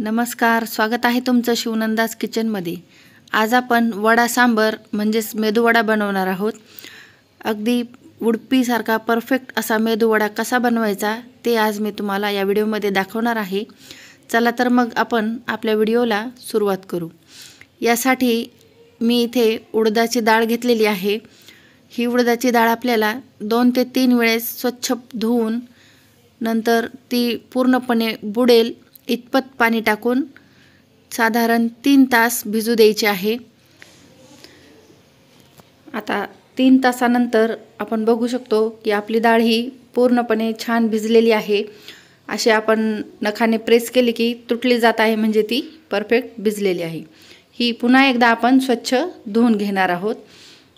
नमस्कार स्वागत आहे तुमचं शिवनंदाज किचनमध्ये आज आपण वडा सांबर म्हणजेच मेदूवडा बनवणार आहोत अगदी उडपीसारखा परफेक्ट असा मेदूवडा कसा बनवायचा ते आज मी तुम्हाला या व्हिडिओमध्ये दाखवणार आहे चला तर मग आपण आपल्या व्हिडिओला सुरुवात करू यासाठी मी इथे उडदाची डाळ घेतलेली आहे ही उडदाची डाळ आपल्याला दोन ते तीन वेळेस स्वच्छ धुवून नंतर ती पूर्णपणे बुडेल इतपत पाणी टाकून साधारण तीन तास भिजू द्यायचे आहे आता तीन तासानंतर आपण बघू शकतो की आपली डाळ ही पूर्णपणे छान भिजलेली आहे अशी आपण नखाने प्रेस केली की तुटली जात आहे म्हणजे ती परफेक्ट भिजलेली आहे ही पुन्हा एकदा आपण स्वच्छ धुवून घेणार आहोत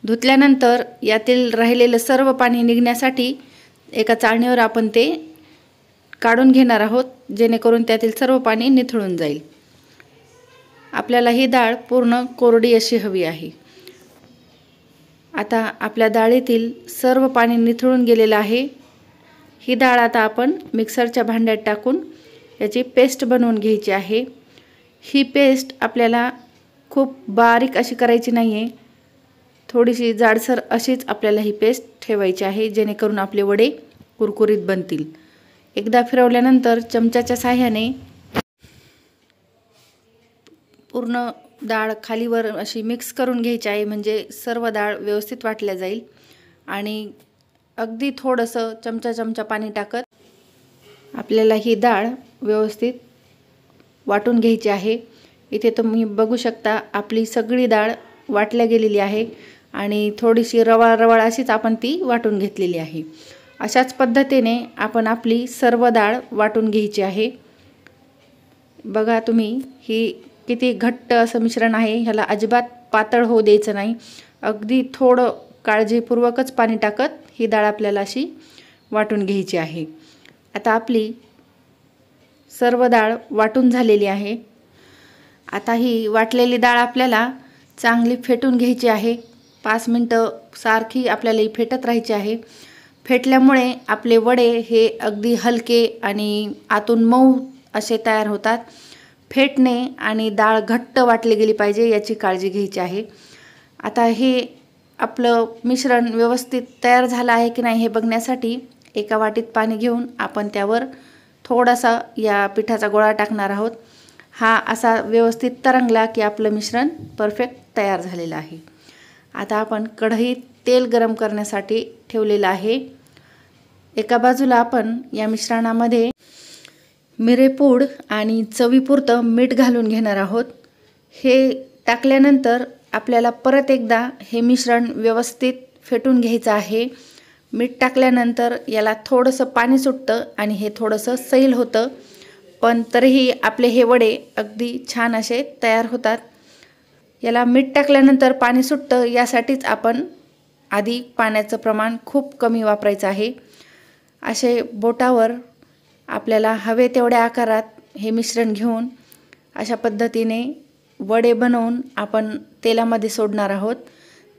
धुतल्यानंतर यातील राहिलेलं सर्व पाणी निघण्यासाठी एका चाळणीवर आपण ते काढून घेणार आहोत जेणेकरून त्यातील सर्व पाणी निथळून जाईल आपल्याला ही डाळ पूर्ण कोरडी अशी हवी आहे आता आपल्या डाळीतील सर्व पाणी निथळून गेलेलं आहे ही डाळ आता आपण मिक्सरच्या भांड्यात टाकून याची पेस्ट बनवून घ्यायची आहे ही पेस्ट आपल्याला खूप बारीक अशी करायची नाही आहे थोडीशी जाडसर अशीच आपल्याला ही पेस्ट ठेवायची आहे जेणेकरून आपले वडे कुरकुरीत बनतील एकदा फिरवल्यानंतर चमच्याच्या साह्याने पूर्ण डाळ खालीवर अशी मिक्स करून घ्यायची आहे म्हणजे सर्व डाळ व्यवस्थित वाटल्या जाईल आणि अगदी थोडंसं चमचा चमचा पाणी टाकत आपल्याला ही डाळ व्यवस्थित वाटून घ्यायची आहे इथे तुम्ही बघू शकता आपली सगळी डाळ वाटल्या गेलेली आहे आणि थोडीशी रवाळ रवाळ अशीच आपण ती वाटून घेतलेली आहे अशाच पद्धतीने आपण आपली सर्व डाळ वाटून घ्यायची आहे बघा तुम्ही ही किती घट्ट असं मिश्रण आहे ह्याला अजिबात पातळ होऊ द्यायचं नाही अगदी थोडं काळजीपूर्वकच पाणी टाकत ही डाळ आपल्याला अशी वाटून घ्यायची आहे आता आपली सर्व डाळ वाटून झालेली आहे आता ही वाटलेली डाळ आपल्याला चांगली फेटून घ्यायची आहे पाच मिनटं सारखी आपल्याला ही फेटत राहायची आहे फेटल्यामुळे आपले वडे हे अगदी हलके आणि आतून मऊ असे तयार होतात फेटणे आणि डाळ घट्ट वाटली गेली पाहिजे याची काळजी घ्यायची आहे आता हे आपलं मिश्रण व्यवस्थित तयार झालं आहे की नाही हे बघण्यासाठी एका वाटीत पाणी घेऊन आपण त्यावर थोडासा या पिठाचा गोळा टाकणार आहोत हा असा व्यवस्थित तरंगला की आपलं मिश्रण परफेक्ट तयार झालेलं आहे आता आपण कढईत तेल गरम करण्यासाठी ठेवलेलं आहे एका बाजूला आपण या मिश्रणामध्ये मिरेपूड आणि चवीपुरतं मीठ घालून घेणार आहोत हे टाकल्यानंतर आपल्याला परत एकदा हे मिश्रण व्यवस्थित फेटून घ्यायचं आहे मीठ टाकल्यानंतर याला थोडंसं पाणी सुटतं आणि हे थोडंसं सैल होतं पण तरीही आपले हे वडे अगदी छान असे तयार होतात याला मीठ टाकल्यानंतर पाणी सुटतं यासाठीच आपण आधी पाण्याचं प्रमाण खूप कमी वापरायचं आहे असे बोटावर आपल्याला हवे तेवढ्या आकारात हे मिश्रण घेऊन अशा पद्धतीने वडे बनवून आपण तेलामध्ये सोडणार आहोत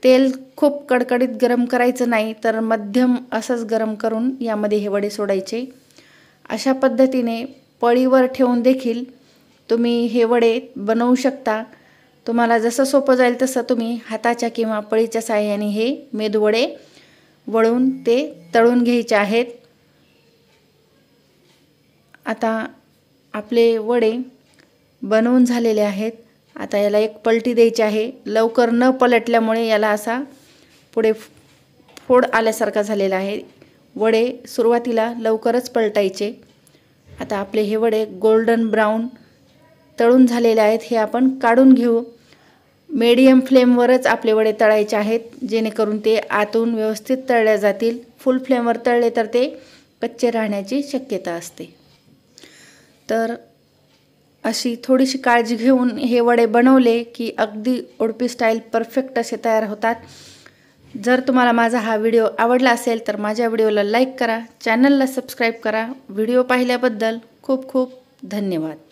तेल खूप कडकडीत गरम करायचं नाही तर मध्यम असंच गरम करून यामध्ये हे वडे सोडायचे अशा पद्धतीने पळीवर ठेवून देखील तुम्ही हे वडे बनवू शकता तुम्हाला जसं सोपं जाईल तसं तुम्ही हाताच्या किंवा पळीच्या साह्याने हे मेदवडे वळून ते तळून घ्यायचे आहेत आता आपले वडे बनवून झालेले आहेत आता याला एक पलटी द्यायची आहे लवकर न पलटल्यामुळे याला असा पुढे फोड आल्यासारखा झालेला आहे वडे सुरुवातीला लवकरच पलटायचे आता आपले हे वडे गोल्डन ब्राऊन तळून झालेले आहेत हे आपण काढून घेऊ मीडियम फ्लेमवरच आपले वडे तळायचे आहेत जेणेकरून ते आतून व्यवस्थित तळल्या जातील फुल फ्लेमवर तळले तर ते कच्चे राहण्याची शक्यता असते तर अशी थोडीशी काळजी घेऊन हे वडे बनवले की अगदी उडपी स्टाईल परफेक्ट असे तयार होतात जर तुम्हाला माझा हा व्हिडिओ आवडला असेल तर माझ्या व्हिडिओला लाईक करा चॅनलला सबस्क्राईब करा व्हिडिओ पाहिल्याबद्दल खूप खूप धन्यवाद